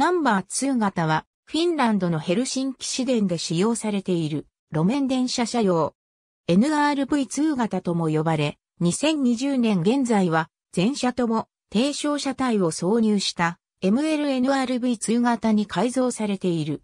ナンバー2型は、フィンランドのヘルシンキ市電で使用されている路面電車車用。NRV2 型とも呼ばれ、2020年現在は全車とも低床車体を挿入した MLNRV2 型に改造されている。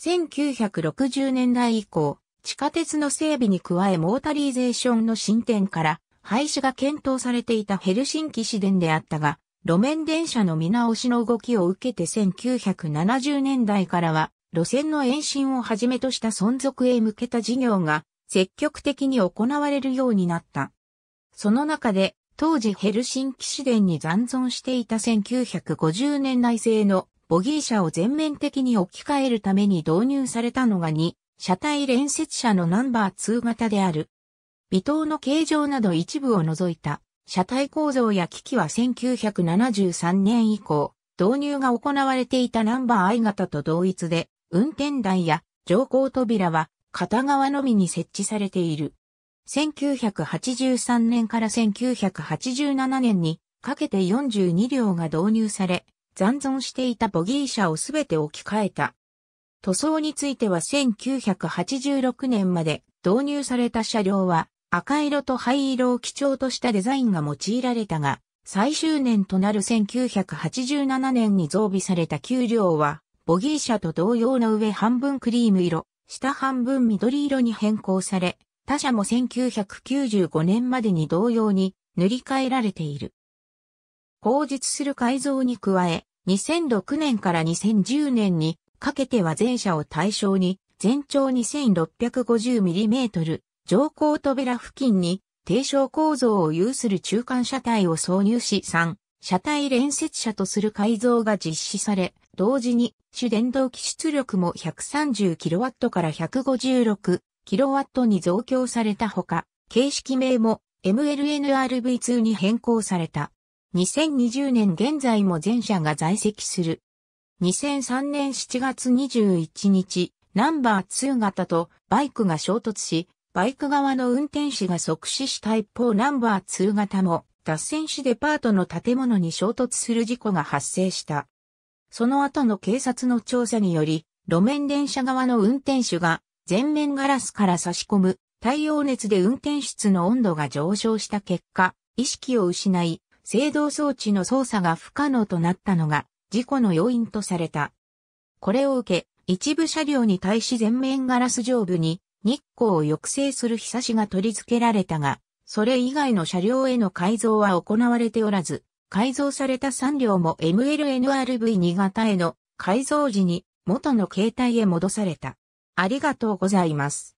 1960年代以降、地下鉄の整備に加えモータリーゼーションの進展から廃止が検討されていたヘルシンキ市電であったが、路面電車の見直しの動きを受けて1970年代からは、路線の延伸をはじめとした存続へ向けた事業が積極的に行われるようになった。その中で、当時ヘルシンキ市電に残存していた1950年代製のボギー車を全面的に置き換えるために導入されたのが2、車体連接車のナンバー2型である。微糖の形状など一部を除いた車体構造や機器は1973年以降、導入が行われていたナンバー I 型と同一で、運転台や乗降扉は片側のみに設置されている。1983年から1987年にかけて42両が導入され、残存していたボギー車をすべて置き換えた。塗装については1986年まで導入された車両は赤色と灰色を基調としたデザインが用いられたが、最終年となる1987年に増備された給料は、ボギー車と同様の上半分クリーム色、下半分緑色に変更され、他社も1995年までに同様に塗り替えられている。後述する改造に加え、2006年から2010年にかけては全車を対象に、全長 2650mm、上高扉付近に低床構造を有する中間車体を挿入し3、車体連接車とする改造が実施され、同時に主電動機出力も 130kW から 156kW に増強されたほか、形式名も MLNRV2 に変更された。2020年現在も全車が在籍する。2003年7月21日、ナンバー2型とバイクが衝突し、バイク側の運転手が即死した一方ナンバー2型も脱線しデパートの建物に衝突する事故が発生した。その後の警察の調査により、路面電車側の運転手が前面ガラスから差し込む太陽熱で運転室の温度が上昇した結果、意識を失い、制動装置の操作が不可能となったのが事故の要因とされた。これを受け、一部車両に対し前面ガラス上部に日光を抑制する日差しが取り付けられたが、それ以外の車両への改造は行われておらず、改造された3両も MLNRV2 型への改造時に元の形態へ戻された。ありがとうございます。